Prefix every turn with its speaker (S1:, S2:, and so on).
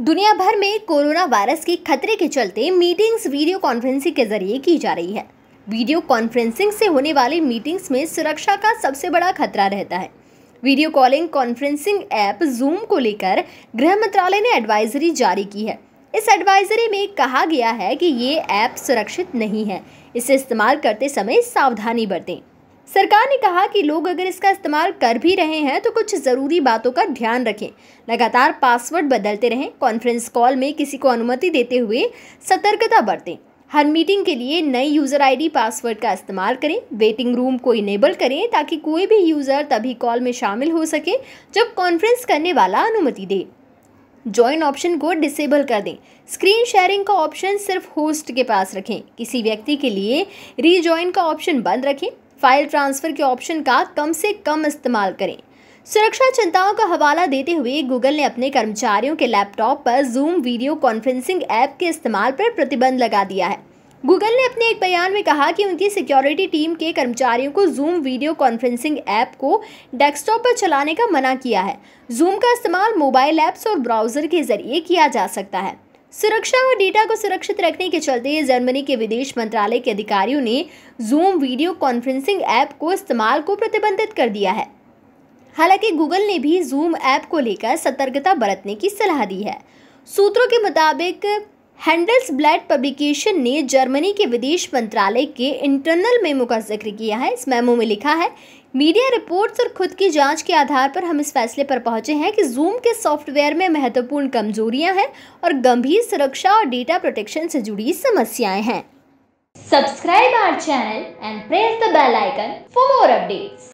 S1: दुनिया भर में कोरोना वायरस के खतरे के चलते मीटिंग्स वीडियो कॉन्फ्रेंसिंग के जरिए की जा रही है वीडियो कॉन्फ्रेंसिंग से होने वाली मीटिंग्स में सुरक्षा का सबसे बड़ा खतरा रहता है video calling conferencing app Zoom को लेकर गृह मंत्रालय ने एडवाइजरी जारी की है इस एडवाइजरी में कहा गया है कि ये ऐप सुरक्षित नहीं है इसे इस्तेमाल करते समय सावधानी बरतें सरकार ने कहा कि लोग अगर इसका इस्तेमाल कर भी रहे हैं तो कुछ ज़रूरी बातों का ध्यान रखें लगातार पासवर्ड बदलते रहें कॉन्फ्रेंस कॉल में किसी को अनुमति देते हुए सतर्कता बरतें हर मीटिंग के लिए नई यूज़र आईडी पासवर्ड का इस्तेमाल करें वेटिंग रूम को इनेबल करें ताकि कोई भी यूज़र तभी कॉल में शामिल हो सके जब कॉन्फ्रेंस करने वाला अनुमति दे ज्वाइन ऑप्शन को डिसेबल कर दें स्क्रीन शेयरिंग का ऑप्शन सिर्फ होस्ट के पास रखें किसी व्यक्ति के लिए रीजॉइन का ऑप्शन बंद रखें फाइल ट्रांसफ़र के ऑप्शन का कम से कम इस्तेमाल करें सुरक्षा चिंताओं का हवाला देते हुए गूगल ने अपने कर्मचारियों के लैपटॉप पर जूम वीडियो कॉन्फ्रेंसिंग ऐप के इस्तेमाल पर प्रतिबंध लगा दिया है गूगल ने अपने एक बयान में कहा कि उनकी सिक्योरिटी टीम के कर्मचारियों को जूम वीडियो कॉन्फ्रेंसिंग ऐप को डेस्कटॉप पर चलाने का मना किया है जूम का इस्तेमाल मोबाइल ऐप्स और ब्राउज़र के जरिए किया जा सकता है सुरक्षा और डेटा को सुरक्षित रखने के चलते जर्मनी के विदेश मंत्रालय के अधिकारियों ने जूम वीडियो कॉन्फ्रेंसिंग ऐप को इस्तेमाल को प्रतिबंधित कर दिया है हालांकि गूगल ने भी जूम ऐप को लेकर सतर्कता बरतने की सलाह दी है सूत्रों के मुताबिक हैंडल्स ब्लैड पब्लिकेशन ने जर्मनी के विदेश मंत्रालय के इंटरनल मेमो का जिक्र किया है इस मेमो में लिखा है मीडिया रिपोर्ट्स और खुद की जांच के आधार पर हम इस फैसले पर पहुंचे हैं कि जूम के सॉफ्टवेयर में महत्वपूर्ण कमजोरियां हैं और गंभीर सुरक्षा और डेटा प्रोटेक्शन से जुड़ी समस्याएं हैं subscribe our channel and press the bell icon for more updates